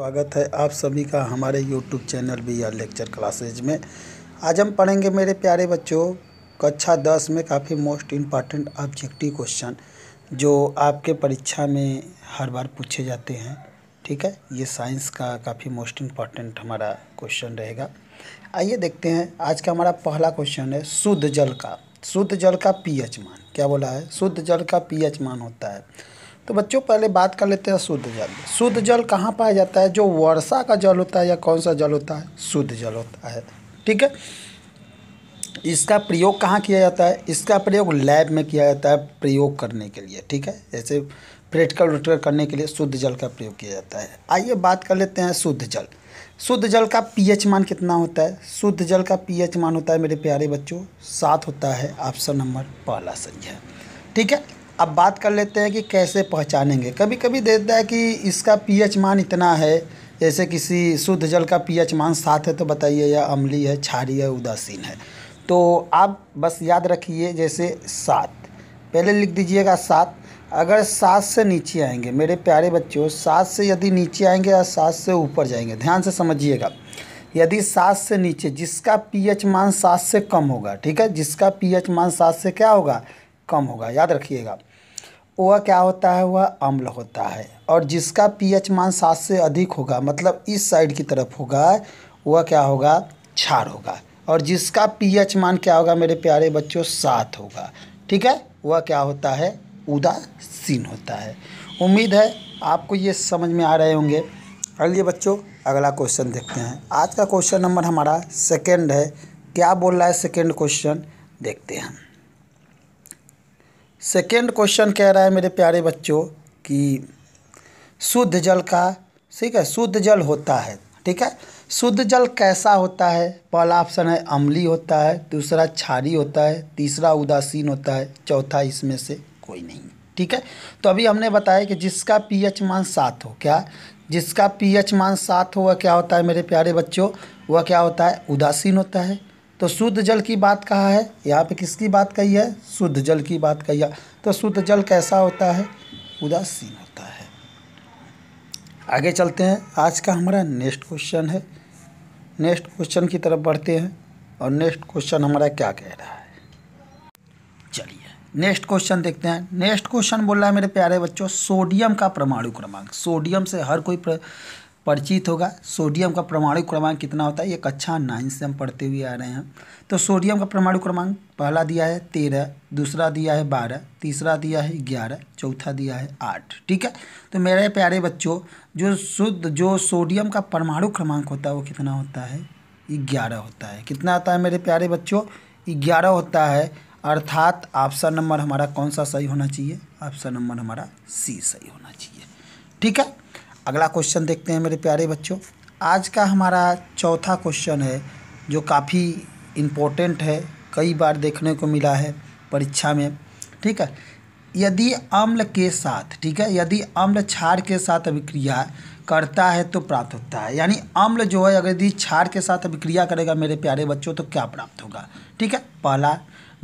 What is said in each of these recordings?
स्वागत है आप सभी का हमारे यूट्यूब चैनल भी या लेक्चर क्लासेज में आज हम पढ़ेंगे मेरे प्यारे बच्चों कक्षा दस में काफ़ी मोस्ट इम्पॉर्टेंट ऑब्जेक्टिव क्वेश्चन जो आपके परीक्षा में हर बार पूछे जाते हैं ठीक है ये साइंस का काफ़ी मोस्ट इम्पॉर्टेंट हमारा क्वेश्चन रहेगा आइए देखते हैं आज का हमारा पहला क्वेश्चन है शुद्ध जल का शुद्ध जल का पी मान क्या बोला है शुद्ध जल का पी मान होता है तो बच्चों पहले बात कर लेते हैं शुद्ध जल शुद्ध जल कहाँ पाया जाता है जो वर्षा का जल होता है या कौन सा जल होता है शुद्ध जल होता है ठीक है इसका प्रयोग कहाँ किया जाता है इसका प्रयोग लैब में किया जाता है प्रयोग करने के लिए ठीक है जैसे प्रैक्टिकल उटकल करने के लिए शुद्ध जल का प्रयोग किया जाता है आइए बात कर लेते हैं शुद्ध जल शुद्ध जल का पीएच मान कितना होता है शुद्ध जल का पीएच मान होता है मेरे प्यारे बच्चों सात होता है ऑप्शन नंबर पहला सही है ठीक है अब बात कर लेते हैं कि कैसे पहचानेंगे कभी कभी देता है कि इसका पीएच मान इतना है जैसे किसी शुद्ध जल का पीएच मान सात है तो बताइए यह अम्ली है छारी है उदासीन है तो आप बस याद रखिए जैसे सात पहले लिख दीजिएगा सात अगर सात से नीचे आएंगे मेरे प्यारे बच्चों सात से यदि नीचे आएंगे या सात से ऊपर जाएंगे ध्यान से समझिएगा यदि सात से नीचे जिसका पीएच मान सात से कम होगा ठीक है जिसका पीएच मान सात से क्या होगा कम होगा याद रखिएगा वह क्या होता है वह अम्ल होता है और जिसका पीएच मान सात से अधिक होगा मतलब इस साइड की तरफ होगा वह क्या होगा क्षार होगा और जिसका पीएच मान क्या होगा मेरे प्यारे बच्चों सात होगा ठीक है वह क्या होता है उदासीन होता है उम्मीद है आपको ये समझ में आ रहे होंगे अगले बच्चों अगला क्वेश्चन देखते हैं आज का क्वेश्चन नंबर हमारा सेकेंड है क्या बोल रहा है सेकेंड क्वेश्चन देखते हैं सेकेंड क्वेश्चन कह रहा है मेरे प्यारे बच्चों कि शुद्ध जल का ठीक है शुद्ध जल होता है ठीक है शुद्ध जल कैसा होता है पहला ऑप्शन है अम्ली होता है दूसरा छारी होता है तीसरा उदासीन होता है चौथा इसमें से कोई नहीं ठीक है तो अभी हमने बताया कि जिसका पीएच मान सात हो क्या जिसका पीएच मान सात हो वह क्या होता है मेरे प्यारे बच्चों वह क्या होता है उदासीन होता है तो शुद्ध जल की बात कहा है यहाँ पे किसकी बात कही है शुद्ध जल की बात कही है तो शुद्ध जल कैसा होता है उदासीन होता है आगे चलते हैं आज का हमारा नेक्स्ट क्वेश्चन है नेक्स्ट क्वेश्चन की तरफ बढ़ते हैं और नेक्स्ट क्वेश्चन हमारा क्या कह रहा है चलिए नेक्स्ट क्वेश्चन देखते हैं नेक्स्ट क्वेश्चन बोल रहा है मेरे प्यारे बच्चों सोडियम का परमाणु क्रमांक सोडियम से हर कोई प्र... परिचित होगा सोडियम का परमाणु क्रमांक कितना होता है ये कक्षा नाइन से हम पढ़ते हुए आ रहे हैं तो सोडियम का परमाणु क्रमांक पहला दिया है तेरह दूसरा दिया है बारह तीसरा दिया है ग्यारह चौथा दिया है आठ ठीक है तो मेरे प्यारे बच्चों जो शुद्ध जो सोडियम का परमाणु क्रमांक होता है वो कितना होता है ग्यारह होता है कितना आता है मेरे प्यारे बच्चों ग्यारह होता है अर्थात ऑप्शन नंबर हमारा कौन सा सही होना चाहिए ऑप्शन नंबर हमारा सी सही होना चाहिए ठीक है अगला क्वेश्चन देखते हैं मेरे प्यारे बच्चों आज का हमारा चौथा क्वेश्चन है जो काफ़ी इम्पोर्टेंट है कई बार देखने को मिला है परीक्षा में ठीक है यदि अम्ल के साथ ठीक है यदि अम्ल क्षार के साथ अभिक्रिया करता है तो प्राप्त होता है यानी अम्ल जो है अगर यदि क्षार के साथ अभिक्रिया करेगा मेरे प्यारे बच्चों तो क्या प्राप्त होगा ठीक है पहला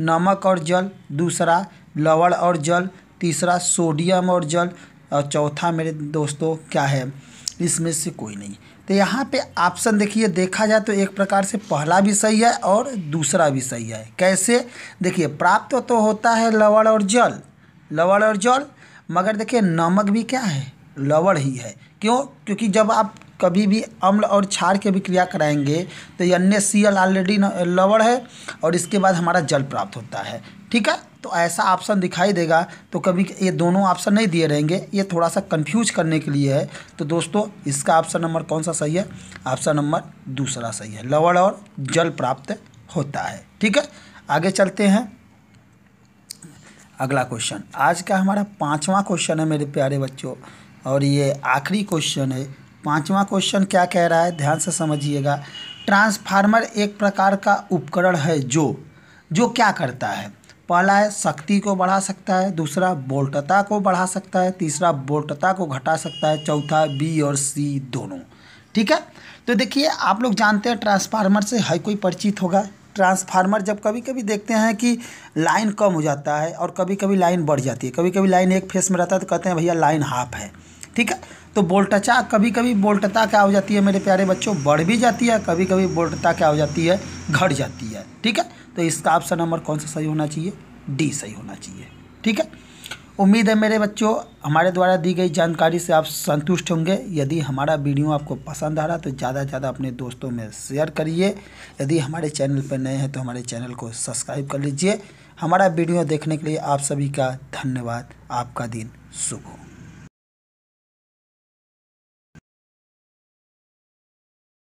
नमक और जल दूसरा लवण और जल तीसरा सोडियम और जल और चौथा मेरे दोस्तों क्या है इसमें से कोई नहीं तो यहाँ पे ऑप्शन देखिए देखा जाए तो एक प्रकार से पहला भी सही है और दूसरा भी सही है कैसे देखिए प्राप्त तो होता है लवण और जल लवण और जल मगर देखिए नमक भी क्या है लवण ही है क्यों क्योंकि जब आप कभी भी अम्ल और क्षार भी अभिक्रिया कराएंगे तो अन्य एन ऑलरेडी लवण है और इसके बाद हमारा जल प्राप्त होता है ठीक है तो ऐसा ऑप्शन दिखाई देगा तो कभी ये दोनों ऑप्शन नहीं दिए रहेंगे ये थोड़ा सा कंफ्यूज करने के लिए है तो दोस्तों इसका ऑप्शन नंबर कौन सा सही है ऑप्शन नंबर दूसरा सही है लवण और जल प्राप्त होता है ठीक है आगे चलते हैं अगला क्वेश्चन आज का हमारा पाँचवा क्वेश्चन है मेरे प्यारे बच्चों और ये आखिरी क्वेश्चन है पाँचवा क्वेश्चन क्या कह रहा है ध्यान से समझिएगा ट्रांसफार्मर एक प्रकार का उपकरण है जो जो क्या करता है पहला है शक्ति को बढ़ा सकता है दूसरा बोल्टता को बढ़ा सकता है तीसरा बोल्टता को घटा सकता है चौथा बी और सी दोनों ठीक है तो देखिए आप लोग जानते हैं ट्रांसफार्मर से हर कोई परिचित होगा ट्रांसफार्मर जब कभी कभी देखते हैं कि लाइन कम हो जाता है और कभी कभी लाइन बढ़ जाती है कभी कभी लाइन एक फेस में रहता है तो कहते हैं भैया लाइन हाफ है ठीक है तो बोल्टचा कभी कभी बोल्टता क्या हो जाती है मेरे प्यारे बच्चों बढ़ भी जाती है कभी कभी बोल्टता क्या हो जाती है घट जाती है ठीक है तो इसका ऑप्शन नंबर कौन सा सही होना चाहिए डी सही होना चाहिए ठीक है उम्मीद है मेरे बच्चों हमारे द्वारा दी गई जानकारी से आप संतुष्ट होंगे यदि हमारा वीडियो आपको पसंद आ रहा तो ज़्यादा से ज़्यादा अपने दोस्तों में शेयर करिए यदि हमारे चैनल पर नए हैं तो हमारे चैनल को सब्सक्राइब कर लीजिए हमारा वीडियो देखने के लिए आप सभी का धन्यवाद आपका दिन शुभ हो